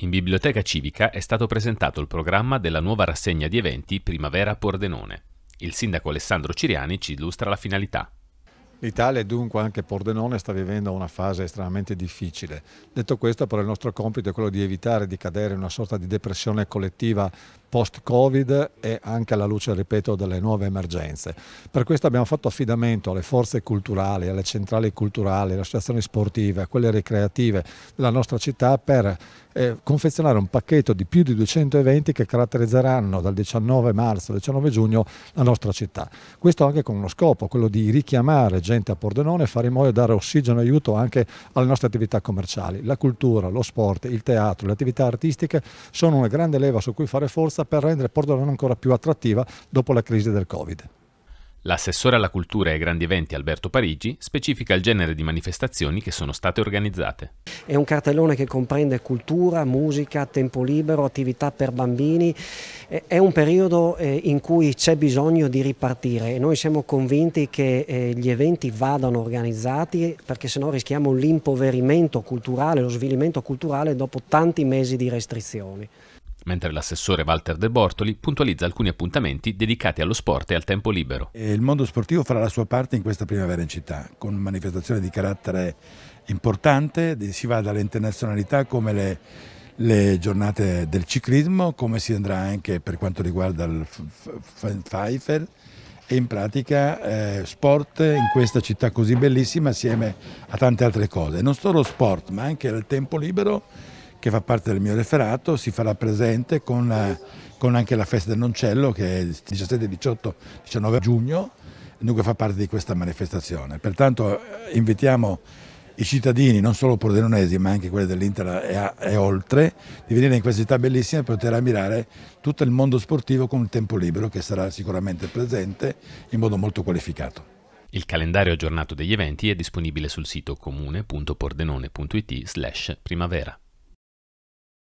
In Biblioteca Civica è stato presentato il programma della nuova rassegna di eventi Primavera Pordenone. Il sindaco Alessandro Ciriani ci illustra la finalità. L'Italia e dunque anche Pordenone sta vivendo una fase estremamente difficile. Detto questo, però il nostro compito è quello di evitare di cadere in una sorta di depressione collettiva post-Covid e anche alla luce, ripeto, delle nuove emergenze. Per questo abbiamo fatto affidamento alle forze culturali, alle centrali culturali, alle associazioni sportive, a quelle ricreative della nostra città per eh, confezionare un pacchetto di più di 200 eventi che caratterizzeranno dal 19 marzo al 19 giugno la nostra città. Questo anche con uno scopo, quello di richiamare gente a Pordenone, e fare in modo di dare ossigeno e aiuto anche alle nostre attività commerciali. La cultura, lo sport, il teatro, le attività artistiche sono una grande leva su cui fare forza risorsa per rendere Pordenone ancora più attrattiva dopo la crisi del Covid. L'assessore alla cultura e ai grandi eventi Alberto Parigi specifica il genere di manifestazioni che sono state organizzate. È un cartellone che comprende cultura, musica, tempo libero, attività per bambini. È un periodo eh, in cui c'è bisogno di ripartire e noi siamo convinti che eh, gli eventi vadano organizzati perché sennò rischiamo l'impoverimento culturale, lo svilimento culturale dopo tanti mesi di restrizioni mentre l'assessore Walter De Bortoli puntualizza alcuni appuntamenti dedicati allo sport e al tempo libero. Il mondo sportivo farà la sua parte in questa primavera in città, con manifestazioni di carattere importante, si va dalle internazionalità come le, le giornate del ciclismo, come si andrà anche per quanto riguarda il Pfeiffer e in pratica eh, sport in questa città così bellissima assieme a tante altre cose, non solo sport ma anche il tempo libero che fa parte del mio referato, si farà presente con, eh, con anche la festa del Noncello che è il 17, 18, 19 giugno, dunque fa parte di questa manifestazione. Pertanto eh, invitiamo i cittadini, non solo pordenonesi ma anche quelli dell'Inter e, e, oltre, di venire in questa città bellissima e poter ammirare tutto il mondo sportivo con il tempo libero che sarà sicuramente presente in modo molto qualificato. Il calendario aggiornato degli eventi è disponibile sul sito comune.pordenone.it slash primavera.